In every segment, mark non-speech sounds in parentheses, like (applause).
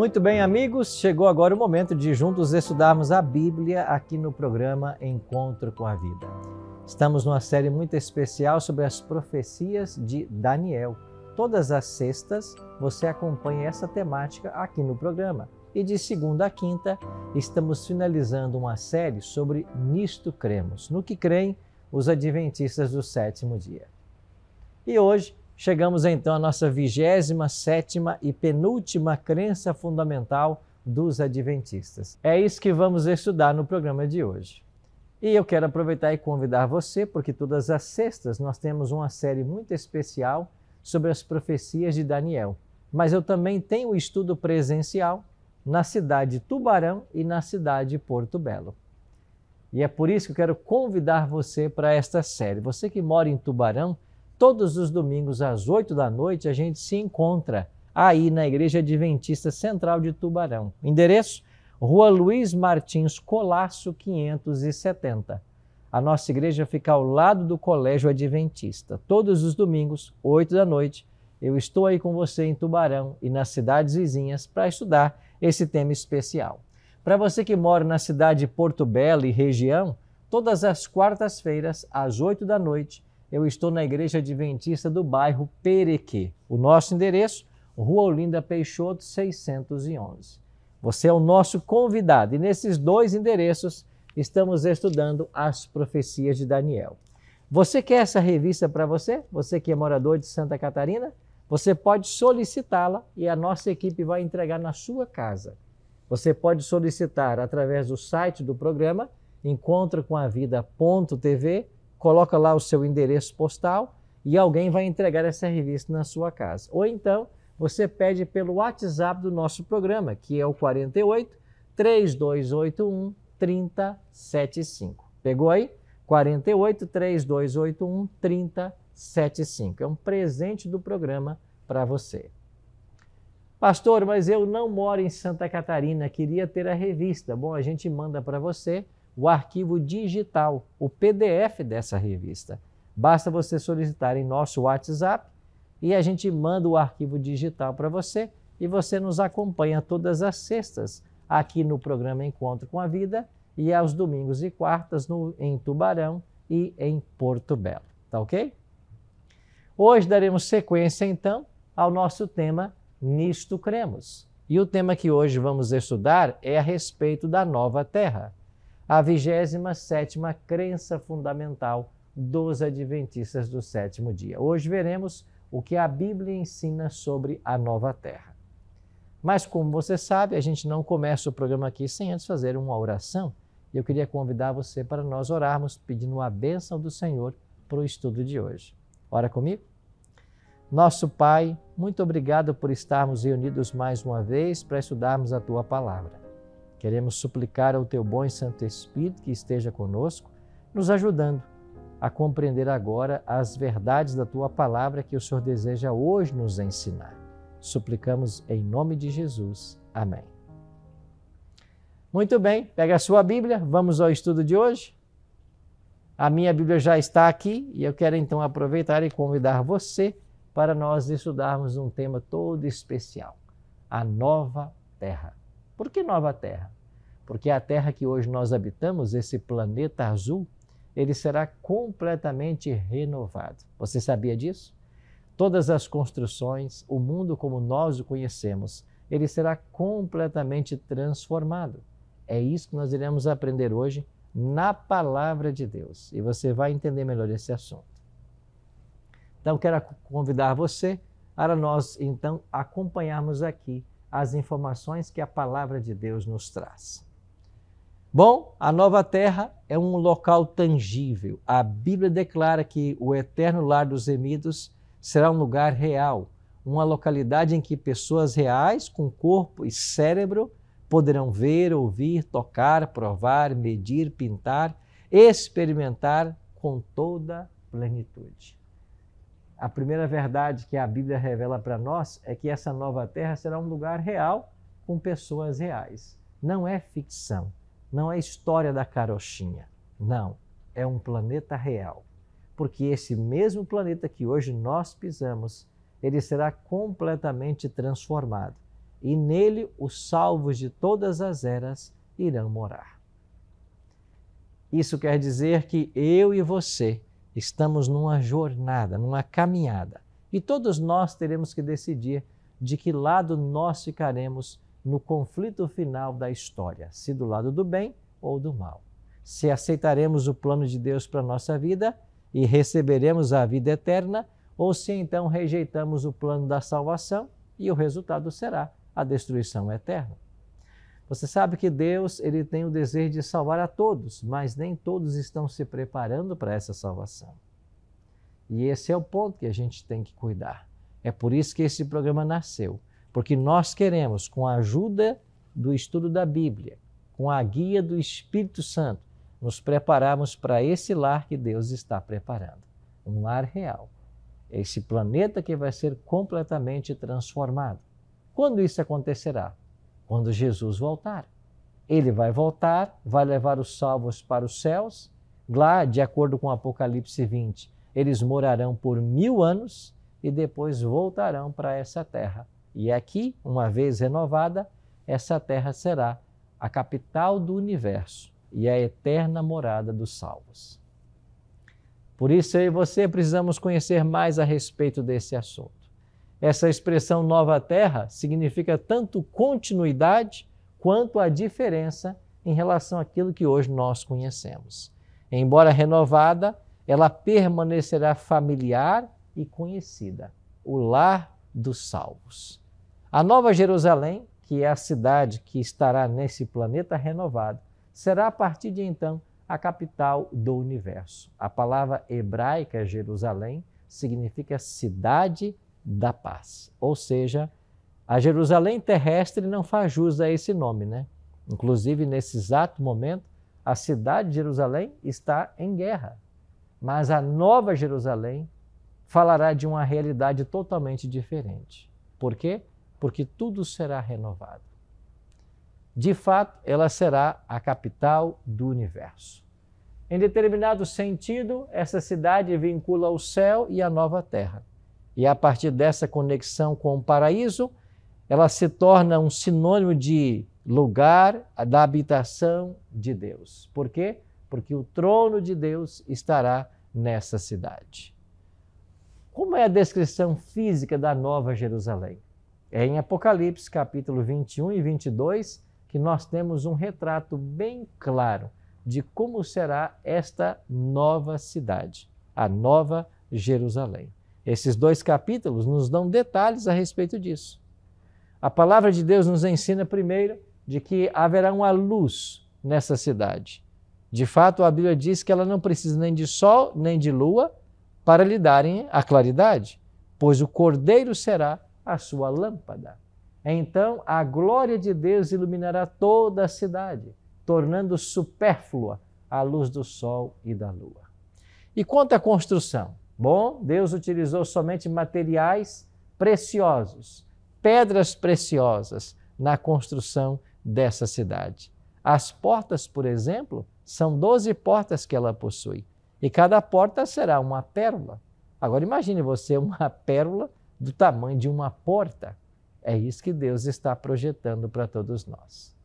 Muito bem, amigos, chegou agora o momento de juntos estudarmos a Bíblia aqui no programa Encontro com a Vida. Estamos numa série muito especial sobre as profecias de Daniel. Todas as sextas você acompanha essa temática aqui no programa. E de segunda a quinta, estamos finalizando uma série sobre Nisto Cremos, no que creem os adventistas do sétimo dia. E hoje Chegamos então à nossa vigésima sétima e penúltima crença fundamental dos Adventistas. É isso que vamos estudar no programa de hoje. E eu quero aproveitar e convidar você, porque todas as sextas nós temos uma série muito especial sobre as profecias de Daniel. Mas eu também tenho estudo presencial na cidade de Tubarão e na cidade de Porto Belo. E é por isso que eu quero convidar você para esta série. Você que mora em Tubarão, Todos os domingos às 8 da noite a gente se encontra aí na Igreja Adventista Central de Tubarão. Endereço: Rua Luiz Martins Colasso 570. A nossa igreja fica ao lado do Colégio Adventista. Todos os domingos, 8 da noite, eu estou aí com você em Tubarão e nas cidades vizinhas para estudar esse tema especial. Para você que mora na cidade de Porto Belo e região, todas as quartas-feiras, às 8 da noite, eu estou na Igreja Adventista do bairro Perequê. O nosso endereço, Rua Olinda Peixoto, 611. Você é o nosso convidado e nesses dois endereços estamos estudando as profecias de Daniel. Você quer essa revista para você? Você que é morador de Santa Catarina? Você pode solicitá-la e a nossa equipe vai entregar na sua casa. Você pode solicitar através do site do programa encontrocoavida.tv coloca lá o seu endereço postal e alguém vai entregar essa revista na sua casa. Ou então, você pede pelo WhatsApp do nosso programa, que é o 48 3281 3075. Pegou aí? 48 3281 3075. É um presente do programa para você. Pastor, mas eu não moro em Santa Catarina, queria ter a revista. Bom, a gente manda para você o arquivo digital, o PDF dessa revista. Basta você solicitar em nosso WhatsApp e a gente manda o arquivo digital para você e você nos acompanha todas as sextas aqui no programa Encontro com a Vida e aos domingos e quartas no, em Tubarão e em Porto Belo. Tá ok? Hoje daremos sequência então ao nosso tema Nisto Cremos. E o tema que hoje vamos estudar é a respeito da nova terra a 27ª crença fundamental dos adventistas do sétimo dia. Hoje veremos o que a Bíblia ensina sobre a nova terra. Mas como você sabe, a gente não começa o programa aqui sem antes fazer uma oração. E eu queria convidar você para nós orarmos pedindo a bênção do Senhor para o estudo de hoje. Ora comigo? Nosso Pai, muito obrigado por estarmos reunidos mais uma vez para estudarmos a tua palavra. Queremos suplicar ao Teu bom e Santo Espírito que esteja conosco, nos ajudando a compreender agora as verdades da Tua palavra que o Senhor deseja hoje nos ensinar. Suplicamos em nome de Jesus. Amém. Muito bem, pega a sua Bíblia, vamos ao estudo de hoje. A minha Bíblia já está aqui e eu quero então aproveitar e convidar você para nós estudarmos um tema todo especial: a nova terra. Por que nova terra? Porque a terra que hoje nós habitamos, esse planeta azul, ele será completamente renovado. Você sabia disso? Todas as construções, o mundo como nós o conhecemos, ele será completamente transformado. É isso que nós iremos aprender hoje na palavra de Deus. E você vai entender melhor esse assunto. Então, quero convidar você para nós, então, acompanharmos aqui as informações que a palavra de Deus nos traz. Bom, a nova terra é um local tangível. A Bíblia declara que o eterno lar dos remidos será um lugar real, uma localidade em que pessoas reais, com corpo e cérebro, poderão ver, ouvir, tocar, provar, medir, pintar, experimentar com toda plenitude a primeira verdade que a Bíblia revela para nós é que essa nova terra será um lugar real com pessoas reais. Não é ficção, não é história da carochinha. Não, é um planeta real. Porque esse mesmo planeta que hoje nós pisamos, ele será completamente transformado. E nele os salvos de todas as eras irão morar. Isso quer dizer que eu e você Estamos numa jornada, numa caminhada. E todos nós teremos que decidir de que lado nós ficaremos no conflito final da história, se do lado do bem ou do mal. Se aceitaremos o plano de Deus para a nossa vida e receberemos a vida eterna, ou se então rejeitamos o plano da salvação e o resultado será a destruição eterna. Você sabe que Deus ele tem o desejo de salvar a todos, mas nem todos estão se preparando para essa salvação. E esse é o ponto que a gente tem que cuidar. É por isso que esse programa nasceu, porque nós queremos, com a ajuda do estudo da Bíblia, com a guia do Espírito Santo, nos prepararmos para esse lar que Deus está preparando um lar real. Esse planeta que vai ser completamente transformado. Quando isso acontecerá? quando Jesus voltar. Ele vai voltar, vai levar os salvos para os céus. Lá, de acordo com Apocalipse 20, eles morarão por mil anos e depois voltarão para essa terra. E aqui, uma vez renovada, essa terra será a capital do universo e a eterna morada dos salvos. Por isso eu e você precisamos conhecer mais a respeito desse assunto. Essa expressão nova terra significa tanto continuidade quanto a diferença em relação àquilo que hoje nós conhecemos. Embora renovada, ela permanecerá familiar e conhecida, o lar dos salvos. A Nova Jerusalém, que é a cidade que estará nesse planeta renovado, será a partir de então a capital do universo. A palavra hebraica Jerusalém significa cidade da paz. Ou seja, a Jerusalém terrestre não faz jus a esse nome, né? Inclusive, nesse exato momento, a cidade de Jerusalém está em guerra. Mas a nova Jerusalém falará de uma realidade totalmente diferente. Por quê? Porque tudo será renovado. De fato, ela será a capital do universo. Em determinado sentido, essa cidade vincula o céu e a nova terra. E a partir dessa conexão com o paraíso, ela se torna um sinônimo de lugar da habitação de Deus. Por quê? Porque o trono de Deus estará nessa cidade. Como é a descrição física da Nova Jerusalém? É em Apocalipse, capítulo 21 e 22, que nós temos um retrato bem claro de como será esta nova cidade, a Nova Jerusalém. Esses dois capítulos nos dão detalhes a respeito disso. A palavra de Deus nos ensina, primeiro, de que haverá uma luz nessa cidade. De fato, a Bíblia diz que ela não precisa nem de sol nem de lua para lhe darem a claridade, pois o cordeiro será a sua lâmpada. Então a glória de Deus iluminará toda a cidade, tornando supérflua a luz do sol e da lua. E quanto à construção? Bom, Deus utilizou somente materiais preciosos, pedras preciosas na construção dessa cidade. As portas, por exemplo, são 12 portas que ela possui, e cada porta será uma pérola. Agora imagine você uma (laughs) pérola do tamanho de uma porta. É isso que Deus está projetando para todos nós.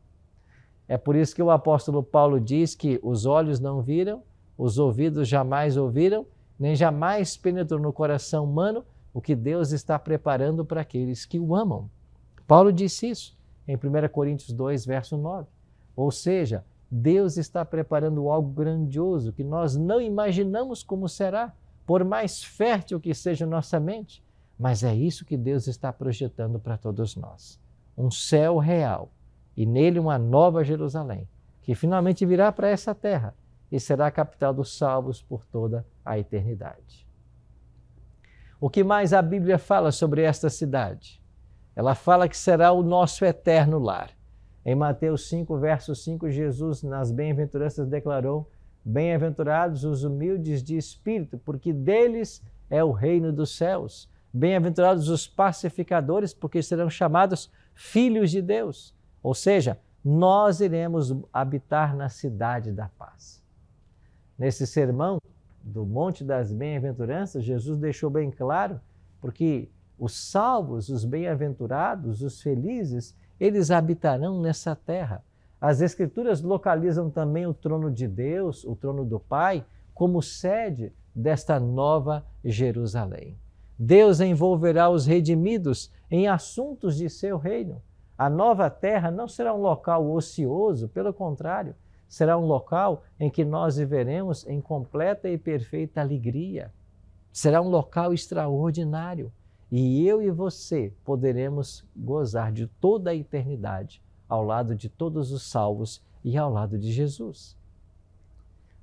É por isso que o apóstolo Paulo diz que os olhos não viram, os ouvidos jamais ouviram nem jamais penetrou no coração humano o que Deus está preparando para aqueles que o amam. Paulo disse isso em 1 Coríntios 2, verso 9. Ou seja, Deus está preparando algo grandioso que nós não imaginamos como será, por mais fértil que seja nossa mente, mas é isso que Deus está projetando para todos nós. Um céu real e nele uma nova Jerusalém, que finalmente virá para essa terra e será a capital dos salvos por toda a eternidade. O que mais a Bíblia fala sobre esta cidade? Ela fala que será o nosso eterno lar. Em Mateus 5, verso 5, Jesus, nas bem-aventuranças, declarou: Bem-aventurados os humildes de espírito, porque deles é o reino dos céus. Bem-aventurados os pacificadores, porque serão chamados filhos de Deus. Ou seja, nós iremos habitar na cidade da paz. Nesse sermão do Monte das Bem-aventuranças, Jesus deixou bem claro, porque os salvos, os bem-aventurados, os felizes, eles habitarão nessa terra. As Escrituras localizam também o trono de Deus, o trono do Pai, como sede desta nova Jerusalém. Deus envolverá os redimidos em assuntos de seu reino. A nova terra não será um local ocioso, pelo contrário, será um local em que nós viveremos em completa e perfeita alegria. Será um local extraordinário e eu e você poderemos gozar de toda a eternidade ao lado de todos os salvos e ao lado de Jesus.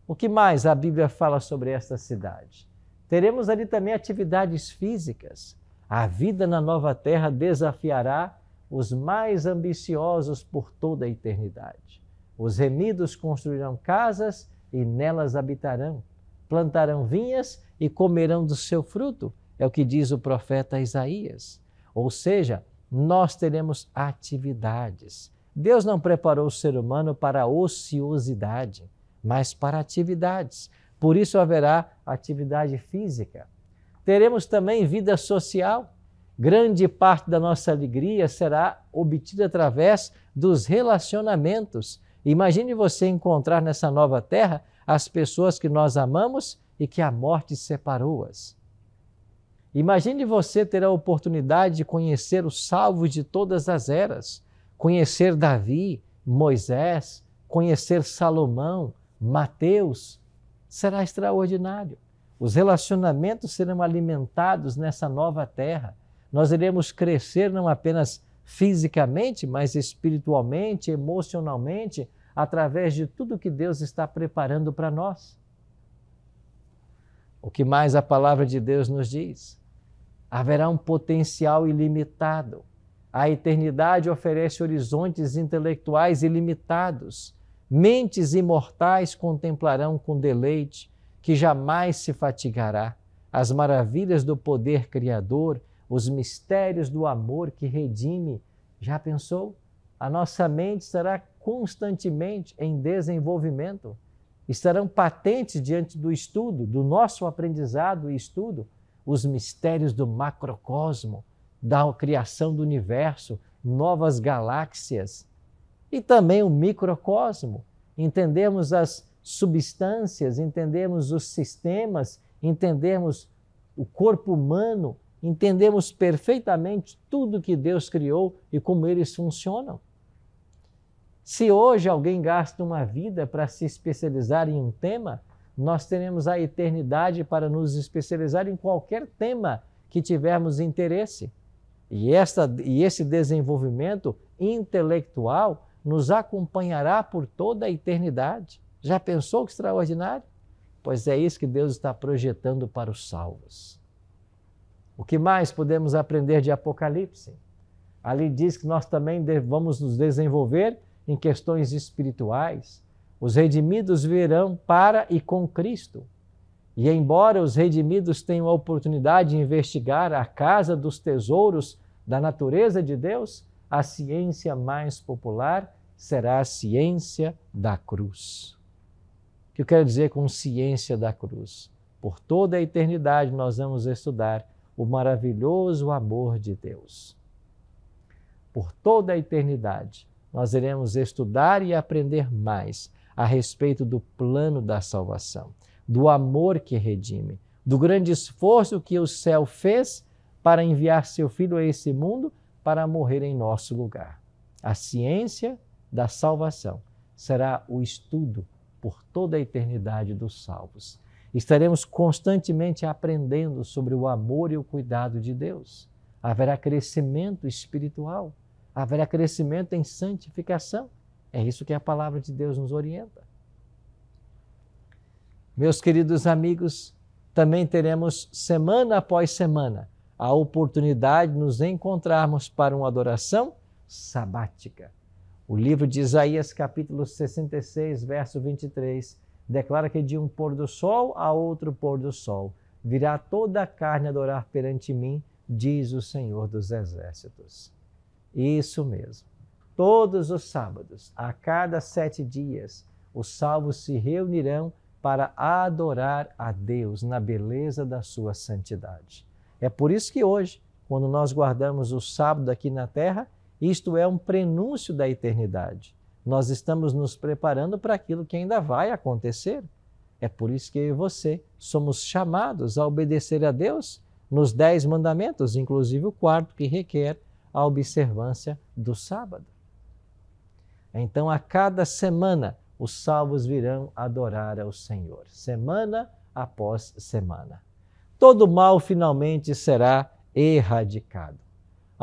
O que mais a Bíblia fala sobre esta cidade? Teremos ali também atividades físicas. A vida na nova terra desafiará os mais ambiciosos por toda a eternidade. Os remidos construirão casas e nelas habitarão, plantarão vinhas e comerão do seu fruto, é o que diz o profeta Isaías. Ou seja, nós teremos atividades. Deus não preparou o ser humano para ociosidade, mas para atividades. Por isso haverá atividade física. Teremos também vida social. Grande parte da nossa alegria será obtida através dos relacionamentos. Imagine você encontrar nessa nova terra as pessoas que nós amamos e que a morte separou-as. Imagine você ter a oportunidade de conhecer os salvos de todas as eras, conhecer Davi, Moisés, conhecer Salomão, Mateus. Será extraordinário. Os relacionamentos serão alimentados nessa nova terra. Nós iremos crescer não apenas fisicamente, mas espiritualmente, emocionalmente, através de tudo que Deus está preparando para nós. O que mais a palavra de Deus nos diz? Haverá um potencial ilimitado. A eternidade oferece horizontes intelectuais ilimitados. Mentes imortais contemplarão com deleite, que jamais se fatigará, as maravilhas do poder criador os mistérios do amor que redime. Já pensou? A nossa mente estará constantemente em desenvolvimento, estarão patentes diante do estudo, do nosso aprendizado e estudo, os mistérios do macrocosmo, da criação do universo, novas galáxias e também o microcosmo. Entendemos as substâncias, entendemos os sistemas, entendemos o corpo humano, entendemos perfeitamente tudo que Deus criou e como eles funcionam. Se hoje alguém gasta uma vida para se especializar em um tema, nós teremos a eternidade para nos especializar em qualquer tema que tivermos interesse. E, esta, e esse desenvolvimento intelectual nos acompanhará por toda a eternidade. Já pensou que extraordinário? Pois é isso que Deus está projetando para os salvos. O que mais podemos aprender de Apocalipse? Ali diz que nós também vamos nos desenvolver em questões espirituais. Os redimidos virão para e com Cristo. E embora os redimidos tenham a oportunidade de investigar a casa dos tesouros da natureza de Deus, a ciência mais popular será a ciência da cruz. O que eu quero dizer com ciência da cruz? Por toda a eternidade nós vamos estudar o maravilhoso amor de Deus. Por toda a eternidade, nós iremos estudar e aprender mais a respeito do plano da salvação, do amor que redime, do grande esforço que o céu fez para enviar seu filho a esse mundo para morrer em nosso lugar. A ciência da salvação será o estudo por toda a eternidade dos salvos. Estaremos constantemente aprendendo sobre o amor e o cuidado de Deus. Haverá crescimento espiritual, haverá crescimento em santificação. É isso que a palavra de Deus nos orienta. Meus queridos amigos, também teremos semana após semana a oportunidade de nos encontrarmos para uma adoração sabática. O livro de Isaías, capítulo 66, verso 23, Declara que de um pôr do sol a outro pôr do sol virá toda a carne adorar perante mim, diz o Senhor dos Exércitos. Isso mesmo. Todos os sábados, a cada sete dias, os salvos se reunirão para adorar a Deus na beleza da sua santidade. É por isso que hoje, quando nós guardamos o sábado aqui na terra, isto é um prenúncio da eternidade. Nós estamos nos preparando para aquilo que ainda vai acontecer. É por isso que eu e você somos chamados a obedecer a Deus nos dez mandamentos, inclusive o quarto que requer a observância do sábado. Então, a cada semana, os salvos virão adorar ao Senhor, semana após semana. Todo mal finalmente será erradicado.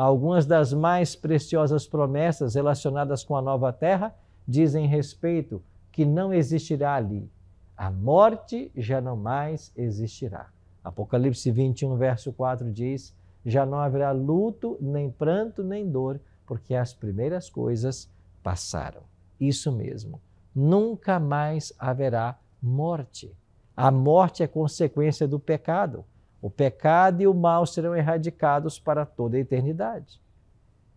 Algumas das mais preciosas promessas relacionadas com a nova terra dizem respeito que não existirá ali. A morte já não mais existirá. Apocalipse 21, verso 4 diz: Já não haverá luto, nem pranto, nem dor, porque as primeiras coisas passaram. Isso mesmo. Nunca mais haverá morte. A morte é consequência do pecado. O pecado e o mal serão erradicados para toda a eternidade.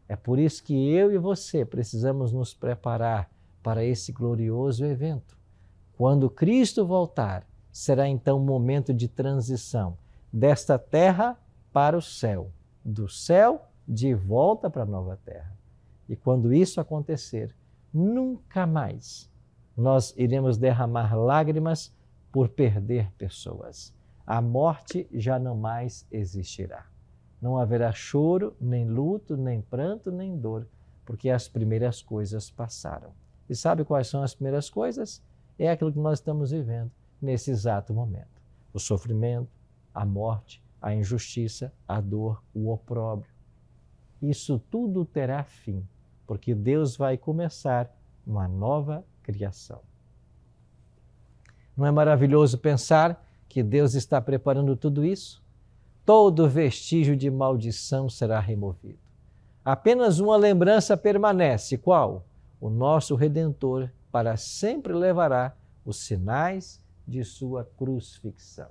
É por isso que eu e você precisamos nos preparar para esse glorioso evento. Quando Cristo voltar, será então um momento de transição desta terra para o céu, do céu de volta para a nova terra. E quando isso acontecer, nunca mais nós iremos derramar lágrimas por perder pessoas a morte já não mais existirá. Não haverá choro, nem luto, nem pranto, nem dor, porque as primeiras coisas passaram. E sabe quais são as primeiras coisas? É aquilo que nós estamos vivendo nesse exato momento: o sofrimento, a morte, a injustiça, a dor, o opróbrio. Isso tudo terá fim, porque Deus vai começar uma nova criação. Não é maravilhoso pensar que Deus está preparando tudo isso, todo vestígio de maldição será removido. Apenas uma lembrança permanece: qual? O nosso Redentor para sempre levará os sinais de sua crucifixão.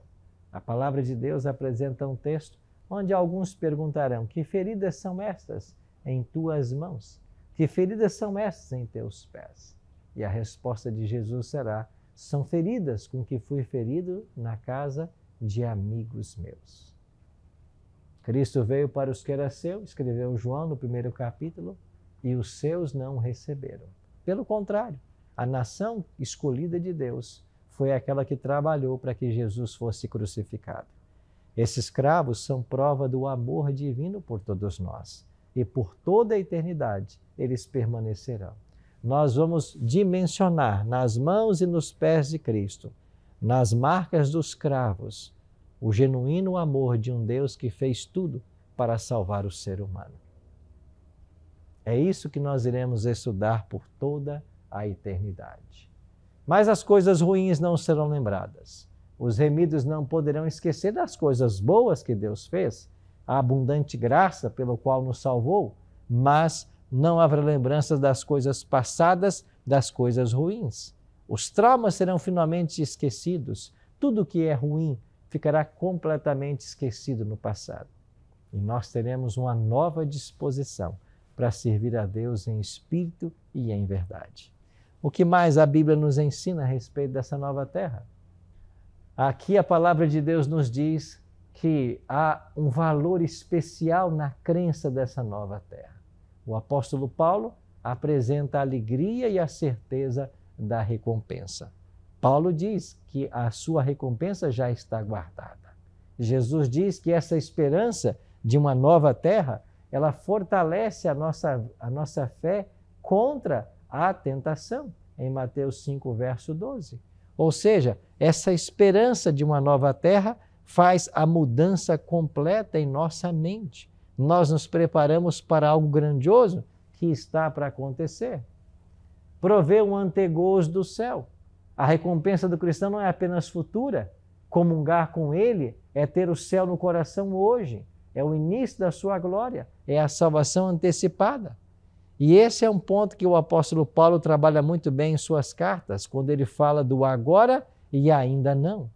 A palavra de Deus apresenta um texto onde alguns perguntarão: Que feridas são estas em tuas mãos? Que feridas são estas em teus pés? E a resposta de Jesus será: são feridas com que fui ferido na casa de amigos meus. Cristo veio para os que era seu, escreveu João no primeiro capítulo, e os seus não receberam. Pelo contrário, a nação escolhida de Deus foi aquela que trabalhou para que Jesus fosse crucificado. Esses cravos são prova do amor divino por todos nós, e por toda a eternidade eles permanecerão nós vamos dimensionar nas mãos e nos pés de Cristo, nas marcas dos cravos, o genuíno amor de um Deus que fez tudo para salvar o ser humano. É isso que nós iremos estudar por toda a eternidade. Mas as coisas ruins não serão lembradas. Os remidos não poderão esquecer das coisas boas que Deus fez, a abundante graça pelo qual nos salvou, mas não haverá lembranças das coisas passadas, das coisas ruins. Os traumas serão finalmente esquecidos. Tudo que é ruim ficará completamente esquecido no passado. E nós teremos uma nova disposição para servir a Deus em espírito e em verdade. O que mais a Bíblia nos ensina a respeito dessa nova terra? Aqui a palavra de Deus nos diz que há um valor especial na crença dessa nova terra. O apóstolo Paulo apresenta a alegria e a certeza da recompensa. Paulo diz que a sua recompensa já está guardada. Jesus diz que essa esperança de uma nova terra, ela fortalece a nossa, a nossa fé contra a tentação, em Mateus 5, verso 12. Ou seja, essa esperança de uma nova terra faz a mudança completa em nossa mente nós nos preparamos para algo grandioso que está para acontecer. Provê um antegozo do céu. A recompensa do cristão não é apenas futura. Comungar com ele é ter o céu no coração hoje. É o início da sua glória. É a salvação antecipada. E esse é um ponto que o apóstolo Paulo trabalha muito bem em suas cartas, quando ele fala do agora e ainda não.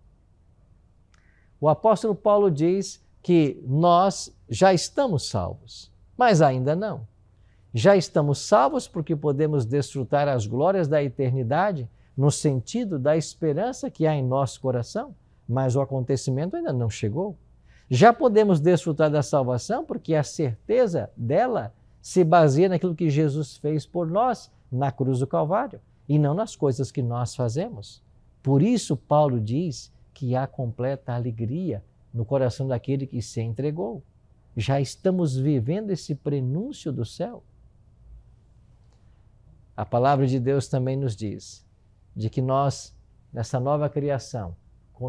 O apóstolo Paulo diz que nós já estamos salvos, mas ainda não. Já estamos salvos porque podemos desfrutar as glórias da eternidade no sentido da esperança que há em nosso coração, mas o acontecimento ainda não chegou. Já podemos desfrutar da salvação porque a certeza dela se baseia naquilo que Jesus fez por nós na cruz do Calvário e não nas coisas que nós fazemos. Por isso, Paulo diz que há completa alegria no coração daquele que se entregou. Já estamos vivendo esse prenúncio do céu. A palavra de Deus também nos diz de que nós, nessa nova criação,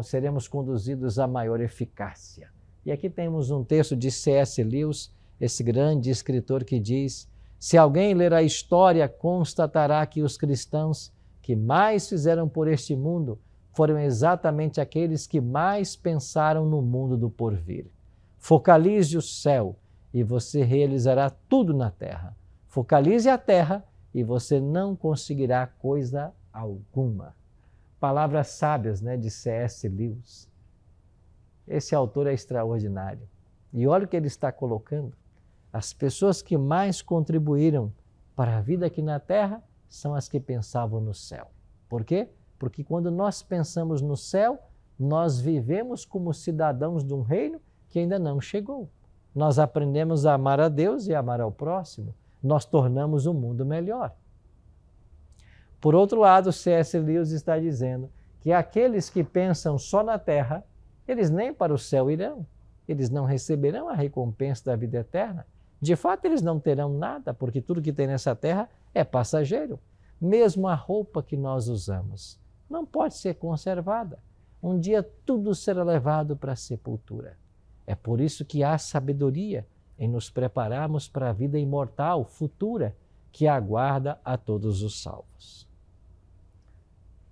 seremos conduzidos à maior eficácia. E aqui temos um texto de C.S. Lewis, esse grande escritor que diz: Se alguém ler a história, constatará que os cristãos que mais fizeram por este mundo foram exatamente aqueles que mais pensaram no mundo do porvir. Focalize o céu e você realizará tudo na terra. Focalize a terra e você não conseguirá coisa alguma. Palavras sábias né, de C.S. Lewis. Esse autor é extraordinário. E olha o que ele está colocando. As pessoas que mais contribuíram para a vida aqui na terra são as que pensavam no céu. Por quê? Porque quando nós pensamos no céu, nós vivemos como cidadãos de um reino que ainda não chegou. Nós aprendemos a amar a Deus e amar ao próximo. Nós tornamos o mundo melhor. Por outro lado, C.S. Lewis está dizendo que aqueles que pensam só na terra, eles nem para o céu irão. Eles não receberão a recompensa da vida eterna. De fato, eles não terão nada, porque tudo que tem nessa terra é passageiro. Mesmo a roupa que nós usamos, não pode ser conservada. Um dia tudo será levado para a sepultura. É por isso que há sabedoria em nos prepararmos para a vida imortal, futura, que aguarda a todos os salvos.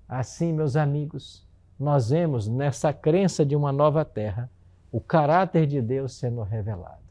Assim, meus amigos, nós vemos nessa crença de uma nova terra o caráter de Deus sendo revelado.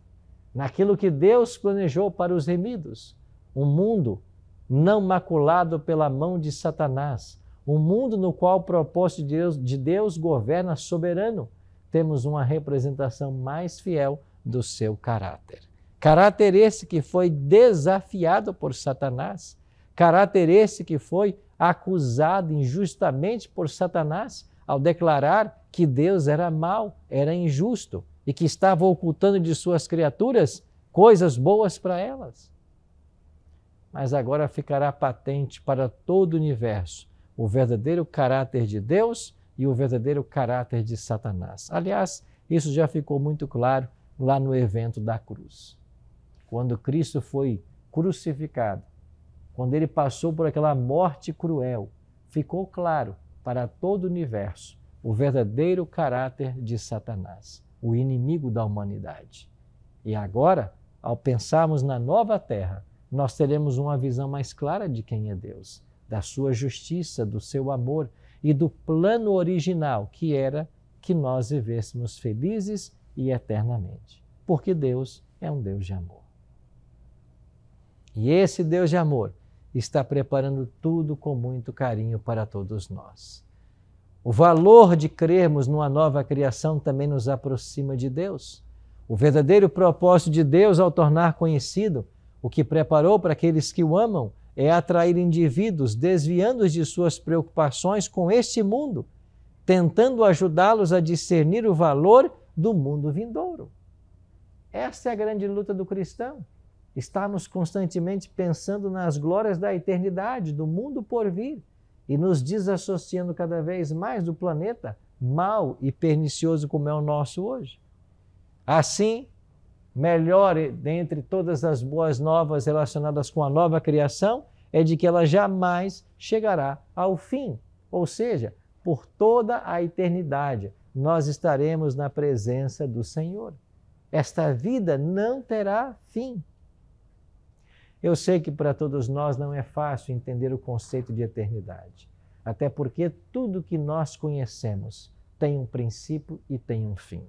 Naquilo que Deus planejou para os remidos, um mundo não maculado pela mão de Satanás, um mundo no qual o propósito de Deus, de Deus governa soberano, temos uma representação mais fiel do seu caráter. Caráter esse que foi desafiado por Satanás, caráter esse que foi acusado injustamente por Satanás ao declarar que Deus era mau, era injusto e que estava ocultando de suas criaturas coisas boas para elas. Mas agora ficará patente para todo o universo o verdadeiro caráter de Deus e o verdadeiro caráter de Satanás. Aliás, isso já ficou muito claro lá no evento da cruz. Quando Cristo foi crucificado, quando ele passou por aquela morte cruel, ficou claro para todo o universo o verdadeiro caráter de Satanás, o inimigo da humanidade. E agora, ao pensarmos na nova terra, nós teremos uma visão mais clara de quem é Deus da sua justiça, do seu amor e do plano original, que era que nós vivêssemos felizes e eternamente. Porque Deus é um Deus de amor. E esse Deus de amor está preparando tudo com muito carinho para todos nós. O valor de crermos numa nova criação também nos aproxima de Deus. O verdadeiro propósito de Deus ao tornar conhecido o que preparou para aqueles que o amam é atrair indivíduos desviando-os de suas preocupações com este mundo, tentando ajudá-los a discernir o valor do mundo vindouro. Essa é a grande luta do cristão. Estamos constantemente pensando nas glórias da eternidade, do mundo por vir, e nos desassociando cada vez mais do planeta mau e pernicioso como é o nosso hoje. Assim, melhor dentre todas as boas novas relacionadas com a nova criação é de que ela jamais chegará ao fim. Ou seja, por toda a eternidade nós estaremos na presença do Senhor. Esta vida não terá fim. Eu sei que para todos nós não é fácil entender o conceito de eternidade, até porque tudo que nós conhecemos tem um princípio e tem um fim.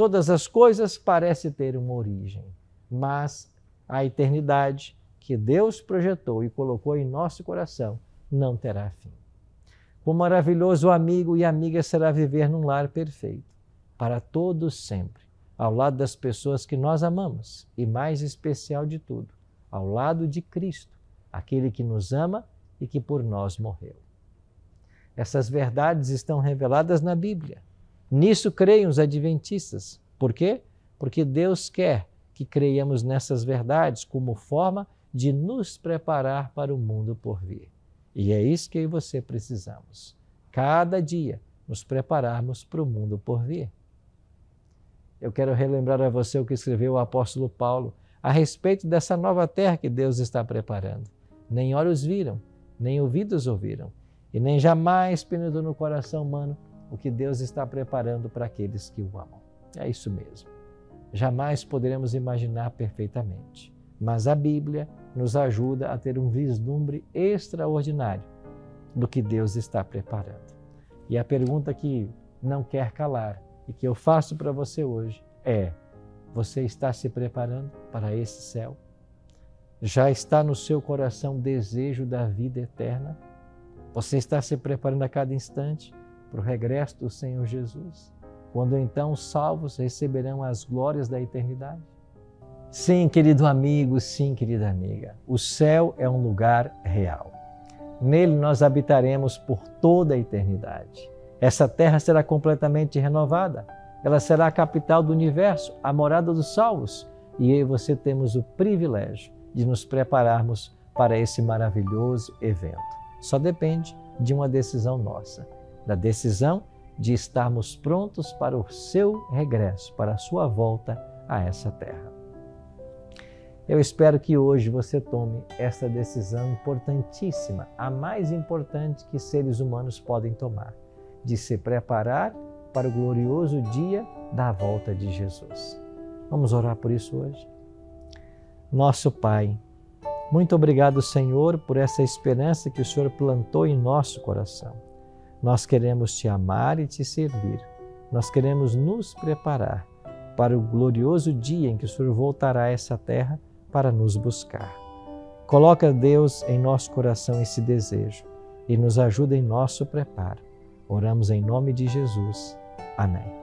Todas as coisas parecem ter uma origem, mas a eternidade que Deus projetou e colocou em nosso coração não terá fim. Quão maravilhoso amigo e amiga será viver num lar perfeito, para todos sempre, ao lado das pessoas que nós amamos e, mais especial de tudo, ao lado de Cristo, aquele que nos ama e que por nós morreu. Essas verdades estão reveladas na Bíblia Nisso creem os adventistas. Por quê? Porque Deus quer que creiamos nessas verdades como forma de nos preparar para o mundo por vir. E é isso que eu e você precisamos. Cada dia nos prepararmos para o mundo por vir. Eu quero relembrar a você o que escreveu o apóstolo Paulo a respeito dessa nova terra que Deus está preparando. Nem olhos viram, nem ouvidos ouviram, e nem jamais penetrou no coração humano o que Deus está preparando para aqueles que o amam. É isso mesmo. Jamais poderemos imaginar perfeitamente, mas a Bíblia nos ajuda a ter um vislumbre extraordinário do que Deus está preparando. E a pergunta que não quer calar e que eu faço para você hoje é: você está se preparando para esse céu? Já está no seu coração o desejo da vida eterna? Você está se preparando a cada instante? para o regresso do Senhor Jesus, quando então os salvos receberão as glórias da eternidade. Sim, querido amigo, sim, querida amiga, o céu é um lugar real. Nele nós habitaremos por toda a eternidade. Essa terra será completamente renovada. Ela será a capital do universo, a morada dos salvos. E eu e você temos o privilégio de nos prepararmos para esse maravilhoso evento. Só depende de uma decisão nossa da decisão de estarmos prontos para o seu regresso, para a sua volta a essa terra. Eu espero que hoje você tome esta decisão importantíssima, a mais importante que seres humanos podem tomar, de se preparar para o glorioso dia da volta de Jesus. Vamos orar por isso hoje? Nosso Pai, muito obrigado, Senhor, por essa esperança que o Senhor plantou em nosso coração. Nós queremos te amar e te servir. Nós queremos nos preparar para o glorioso dia em que o Senhor voltará a essa terra para nos buscar. Coloca, Deus, em nosso coração esse desejo e nos ajuda em nosso preparo. Oramos em nome de Jesus. Amém.